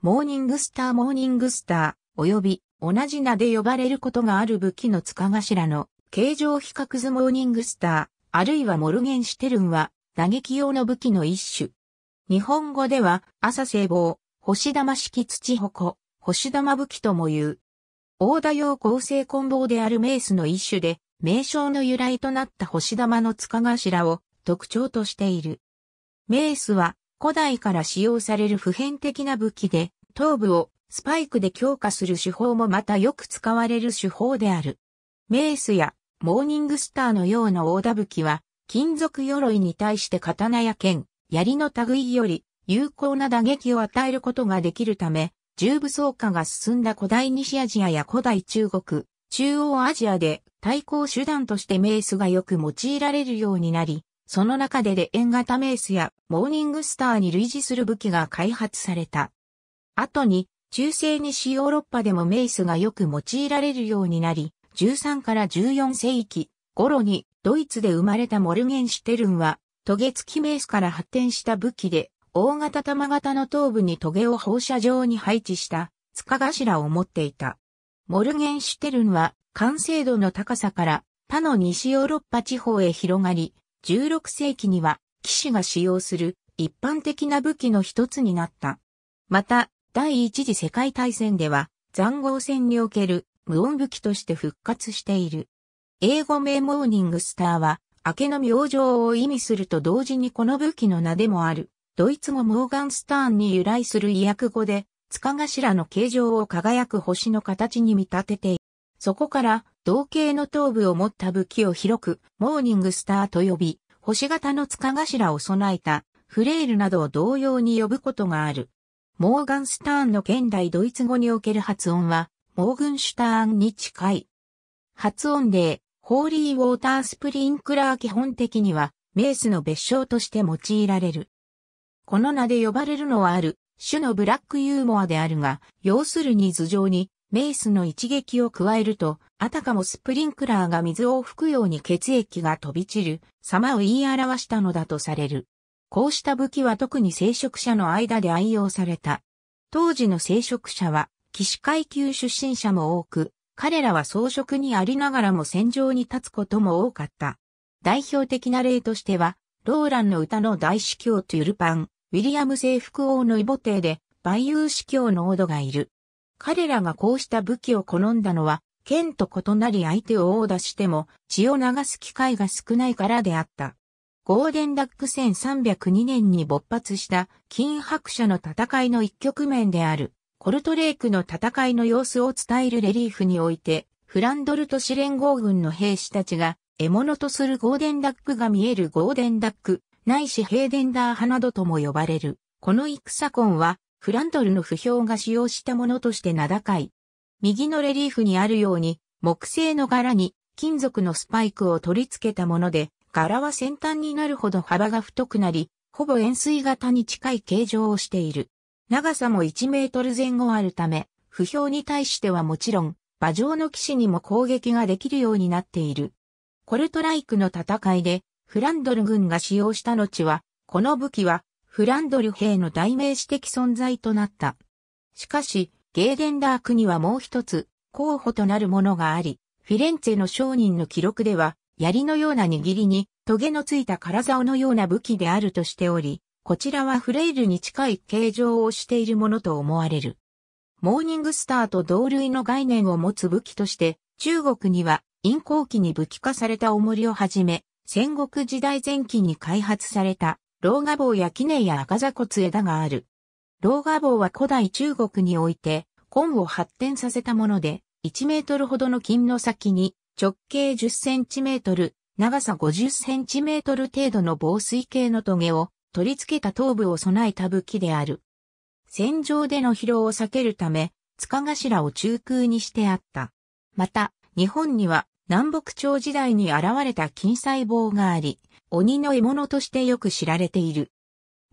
モーニングスターモーニングスター、および同じ名で呼ばれることがある武器の塚頭の形状比較図モーニングスター、あるいはモルゲンシュテルンは打撃用の武器の一種。日本語では朝聖棒、星玉式土矛、星玉武器とも言う。大田用構成棍棒であるメースの一種で、名称の由来となった星玉の塚頭を特徴としている。メースは古代から使用される普遍的な武器で、頭部をスパイクで強化する手法もまたよく使われる手法である。メースやモーニングスターのような大田武器は、金属鎧に対して刀や剣、槍の類より有効な打撃を与えることができるため、重武装化が進んだ古代西アジアや古代中国、中央アジアで対抗手段としてメースがよく用いられるようになり、その中でレエン型メースやモーニングスターに類似する武器が開発された。後に、中世西ヨーロッパでもメイスがよく用いられるようになり、13から14世紀頃にドイツで生まれたモルゲンシュテルンは、トゲ付きメイスから発展した武器で、大型玉型の頭部にトゲを放射状に配置した塚頭を持っていた。モルゲンシュテルンは完成度の高さから他の西ヨーロッパ地方へ広がり、16世紀には騎士が使用する一般的な武器の一つになった。また、第一次世界大戦では残酷戦における無音武器として復活している。英語名モーニングスターは明けの明星を意味すると同時にこの武器の名でもある、ドイツ語モーガンスターンに由来する意訳語で、塚頭の形状を輝く星の形に見立てている。そこから、同型の頭部を持った武器を広く、モーニングスターと呼び、星型の塚頭を備えた、フレールなどを同様に呼ぶことがある。モーガンスターンの現代ドイツ語における発音は、モーグンシュターンに近い。発音例、ホーリーウォータースプリンクラー基本的には、メースの別称として用いられる。この名で呼ばれるのはある、種のブラックユーモアであるが、要するに頭上にメイスの一撃を加えると、あたかもスプリンクラーが水を吹くように血液が飛び散る様を言い表したのだとされる。こうした武器は特に聖職者の間で愛用された。当時の聖職者は、騎士階級出身者も多く、彼らは装飾にありながらも戦場に立つことも多かった。代表的な例としては、ローランの歌の大司教トゥルパン、ウィリアム征服王のイボテーで、バイユー司教のオドがいる。彼らがこうした武器を好んだのは、剣と異なり相手を殴打しても血を流す機会が少ないからであった。ゴーデンダック1302年に勃発した金白社の戦いの一局面であるコルトレークの戦いの様子を伝えるレリーフにおいてフランドル都市連合軍の兵士たちが獲物とするゴーデンダックが見えるゴーデンダック、ないしヘーデンダー派などとも呼ばれる。この戦痕はフランドルの不評が使用したものとして名高い。右のレリーフにあるように、木製の柄に金属のスパイクを取り付けたもので、柄は先端になるほど幅が太くなり、ほぼ円錐型に近い形状をしている。長さも1メートル前後あるため、不評に対してはもちろん、馬上の騎士にも攻撃ができるようになっている。コルトライクの戦いで、フランドル軍が使用した後は、この武器はフランドル兵の代名詞的存在となった。しかし、ゲーデンダークにはもう一つ、候補となるものがあり、フィレンツェの商人の記録では、槍のような握りに、トゲのついた体竿のような武器であるとしており、こちらはフレイルに近い形状をしているものと思われる。モーニングスターと同類の概念を持つ武器として、中国には、陰行期に武器化された重りをはじめ、戦国時代前期に開発された老画棒や杵や赤座骨枝がある。老画棒は古代中国において、根を発展させたもので、1メートルほどの金の先に、直径10センチメートル、長さ50センチメートル程度の防水系の棘を取り付けた頭部を備えた武器である。戦場での疲労を避けるため、塚頭を中空にしてあった。また、日本には南北朝時代に現れた金細胞があり、鬼の獲物としてよく知られている。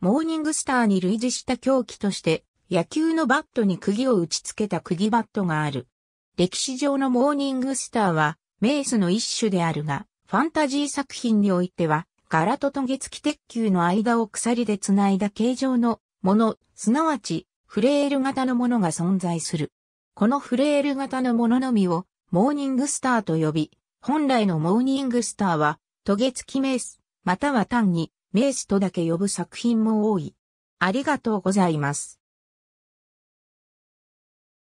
モーニングスターに類似した狂気として、野球のバットに釘を打ち付けた釘バットがある。歴史上のモーニングスターは、メースの一種であるが、ファンタジー作品においては、柄と棘付き鉄球の間を鎖で繋いだ形状のもの、すなわち、フレール型のものが存在する。このフレール型のもののみを、モーニングスターと呼び、本来のモーニングスターは、トゲ付きメース、または単に名詞とだけ呼ぶ作品も多い。ありがとうございます。